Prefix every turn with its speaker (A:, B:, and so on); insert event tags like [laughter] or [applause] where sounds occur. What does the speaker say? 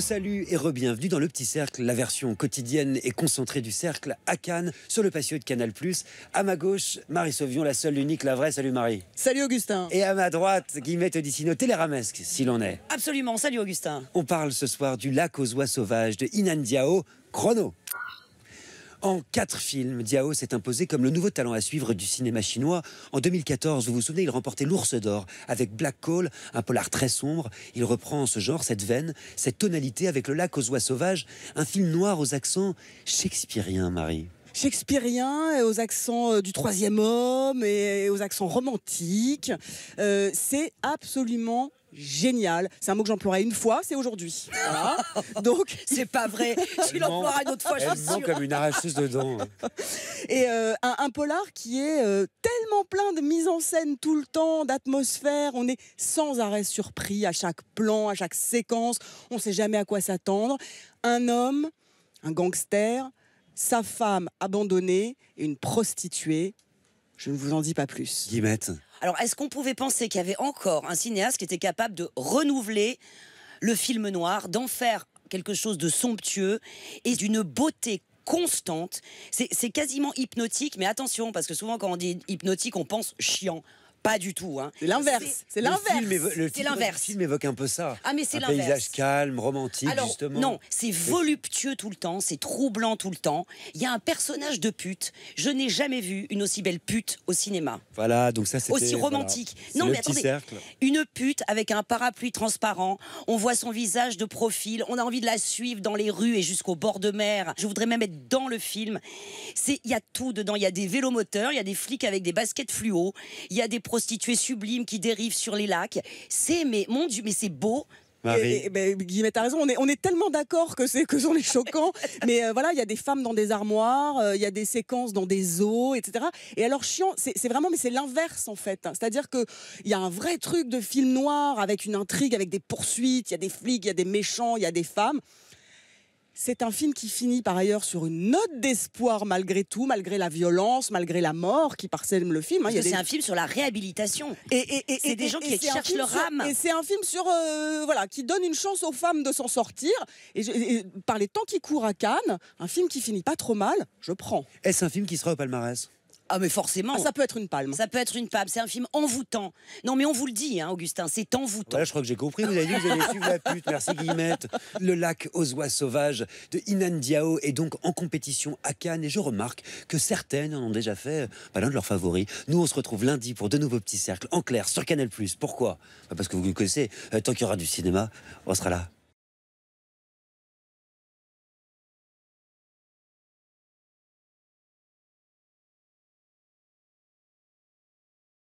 A: salut et re-bienvenue dans le petit cercle, la version quotidienne et concentrée du cercle à Cannes sur le patio de Canal+. À ma gauche, Marie Sauvion, la seule, l'unique, la vraie. Salut Marie. Salut Augustin. Et à ma droite, Guillemette Odissino, téléramesque s'il en est.
B: Absolument, salut Augustin.
A: On parle ce soir du lac aux oies sauvages de Inandiao, Chrono. En quatre films, Diao s'est imposé comme le nouveau talent à suivre du cinéma chinois. En 2014, vous vous souvenez, il remportait l'Ours d'Or avec Black Call, un polar très sombre. Il reprend ce genre, cette veine, cette tonalité avec Le Lac aux oies sauvages, un film noir aux accents shakespeariens, Marie
C: shakespeariens et aux accents euh, du troisième homme et aux accents romantiques. Euh, c'est absolument génial. C'est un mot que j'emploierai une fois, c'est aujourd'hui. [laughs] Donc, c'est pas vrai. je [laughs] l'emploieras une autre fois, je suis comme une de dedans. [laughs] Et euh, un, polar qui est euh, tellement plein de mise en scène tout le temps, d'atmosphère. On est sans arrêt surpris à chaque plan, à chaque séquence. On sait jamais à quoi s'attendre. Un homme, un gangster, sa femme abandonnée une prostituée je ne vous en dis pas plus. Guillemette. Alors, est-ce
B: qu'on pouvait penser qu'il y avait encore un cinéaste qui était capable de renouveler le film noir, d'en faire quelque chose de somptueux et d'une beauté constante. C'est quasiment hypnotique, mais attention, parce que souvent quand on dit hypnotique, on pense chiant. Pas du tout. Hein. C'est l'inverse. C'est l'inverse. Le, film évoque un peu ça. Ah, mais c'est l'inverse. paysage
A: calme, romantique, justement. Non, c'est voluptueux
B: tout le temps, c'est troublant tout le temps. Il y a un personnage de pute. Je n'ai jamais vu une aussi belle pute au cinéma.
A: Voilà, donc ça, c'est Aussi romantique. Non, mais
B: Une pute avec un parapluie transparent. On voit son visage de profil. On a envie de la suivre dans les rues et jusqu'au bord de mer. Je voudrais même être dans le film. Il y a tout dedans. Il y a des vélomoteurs, il y a des flics avec des baskets fluo, il y a des prostituées
C: sublimes qui dérivent sur les lacs. C'est, mais mon Dieu, mais c'est beau, Marie. Ben, Guillemette raison, on est, on est tellement d'accord que c'est que sont les choquants, [laughs] mais euh, voilà, il y a des femmes dans des armoires, euh, il y a des séquences dans des eaux, etc. Et alors chiant, c'est vraiment, mais c'est l'inverse en fait. C'est-à-dire qu'il y a un vrai truc de film noir avec une intrigue, avec des poursuites, il y a des flics, il y a des méchants, il y a des femmes. C'est un film qui finit par ailleurs sur une note d'espoir malgré tout, malgré la violence, malgré la mort qui parsème le film. Hein. que c'est un film sur la réhabilitation. Et, c'est des gens qui cherchent leur âme. et c'est un film sur euh, voilà qui donne une chance aux femmes de s'en sortir. et, par les temps qui courent à Cannes, un film qui finit pas trop mal, je prends. Est-ce un film qui sera au palmarès ah mais forcément. Ah, ça peut être une palme. Ça peut être une palme. C'est un film envoûtant.
B: Non mais on vous le dit, hein, Augustin, c'est envoûtant. Là, je crois que j'ai compris. Vous avez dit vous la pute.
A: Merci Guillemette. Le lac aux oies sauvages de Inan Diao est donc en compétition à Cannes et je remarque que certaines en ont déjà fait pas bah, l'un de leurs favoris. Nous, on se retrouve lundi pour de nouveaux petits cercles en clair sur Canal+. Pourquoi bah, Parce que vous nous connaissez. Euh, tant qu'il y aura du cinéma, on sera là.